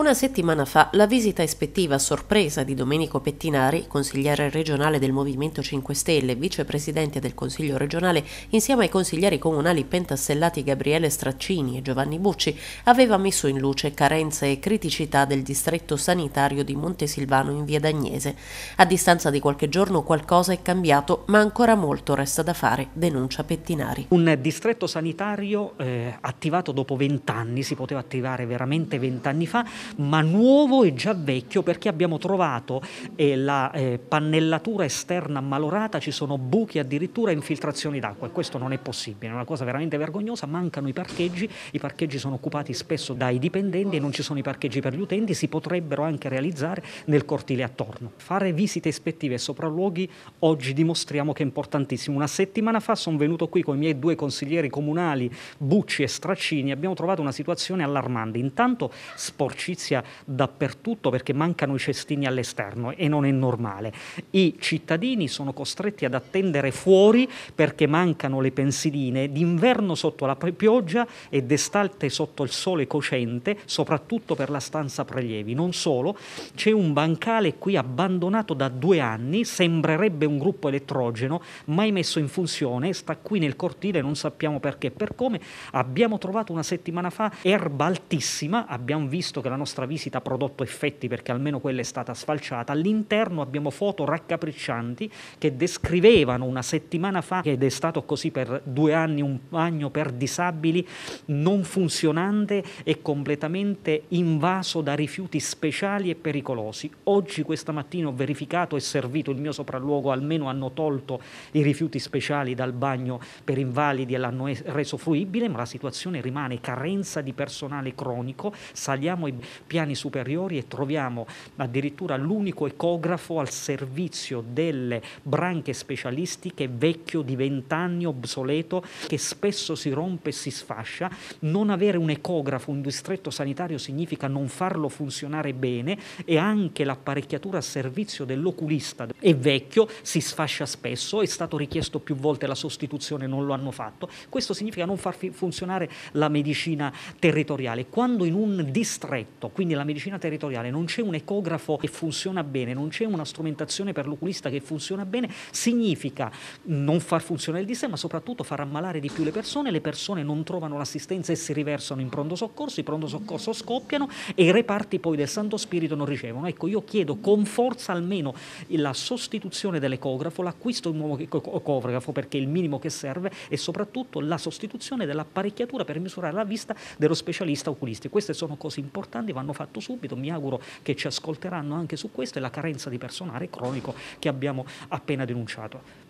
Una settimana fa la visita ispettiva a sorpresa di Domenico Pettinari, consigliere regionale del Movimento 5 Stelle, vicepresidente del Consiglio regionale, insieme ai consiglieri comunali pentastellati Gabriele Straccini e Giovanni Bucci, aveva messo in luce carenze e criticità del distretto sanitario di Montesilvano in via Dagnese. A distanza di qualche giorno qualcosa è cambiato, ma ancora molto resta da fare, denuncia Pettinari. Un distretto sanitario eh, attivato dopo vent'anni, si poteva attivare veramente vent'anni fa, ma nuovo e già vecchio perché abbiamo trovato eh, la eh, pannellatura esterna malorata, ci sono buchi addirittura infiltrazioni d'acqua e questo non è possibile, è una cosa veramente vergognosa, mancano i parcheggi, i parcheggi sono occupati spesso dai dipendenti e non ci sono i parcheggi per gli utenti, si potrebbero anche realizzare nel cortile attorno. Fare visite ispettive e sopralluoghi oggi dimostriamo che è importantissimo. Una settimana fa sono venuto qui con i miei due consiglieri comunali Bucci e Straccini, abbiamo trovato una situazione allarmante, intanto sporcizia giustizia dappertutto perché mancano i cestini all'esterno e non è normale. I cittadini sono costretti ad attendere fuori perché mancano le pensiline d'inverno sotto la pioggia e d'estate sotto il sole cocente, soprattutto per la stanza prelievi. Non solo, c'è un bancale qui abbandonato da due anni, sembrerebbe un gruppo elettrogeno, mai messo in funzione, sta qui nel cortile, non sappiamo perché e per come. Abbiamo trovato una settimana fa erba altissima, abbiamo visto che la nostra visita ha prodotto effetti perché almeno quella è stata sfalciata, all'interno abbiamo foto raccapriccianti che descrivevano una settimana fa, ed è stato così per due anni, un bagno per disabili non funzionante e completamente invaso da rifiuti speciali e pericolosi. Oggi, questa mattina, ho verificato e servito il mio sopralluogo, almeno hanno tolto i rifiuti speciali dal bagno per invalidi e l'hanno reso fruibile, ma la situazione rimane carenza di personale cronico, saliamo i piani superiori e troviamo addirittura l'unico ecografo al servizio delle branche specialistiche vecchio di vent'anni, obsoleto, che spesso si rompe e si sfascia. Non avere un ecografo, un distretto sanitario significa non farlo funzionare bene e anche l'apparecchiatura a servizio dell'oculista è vecchio, si sfascia spesso, è stato richiesto più volte la sostituzione, non lo hanno fatto. Questo significa non far funzionare la medicina territoriale. Quando in un distretto tutto, quindi la medicina territoriale, non c'è un ecografo che funziona bene, non c'è una strumentazione per l'oculista che funziona bene, significa non far funzionare il DSM, ma soprattutto far ammalare di più le persone, le persone non trovano l'assistenza e si riversano in pronto soccorso, i pronto soccorso scoppiano e i reparti poi del Santo Spirito non ricevono. Ecco, io chiedo con forza almeno la sostituzione dell'ecografo, l'acquisto di un nuovo ecografo perché è il minimo che serve e soprattutto la sostituzione dell'apparecchiatura per misurare la vista dello specialista oculista. Queste sono cose importanti grandi vanno fatto subito, mi auguro che ci ascolteranno anche su questo e la carenza di personale cronico che abbiamo appena denunciato.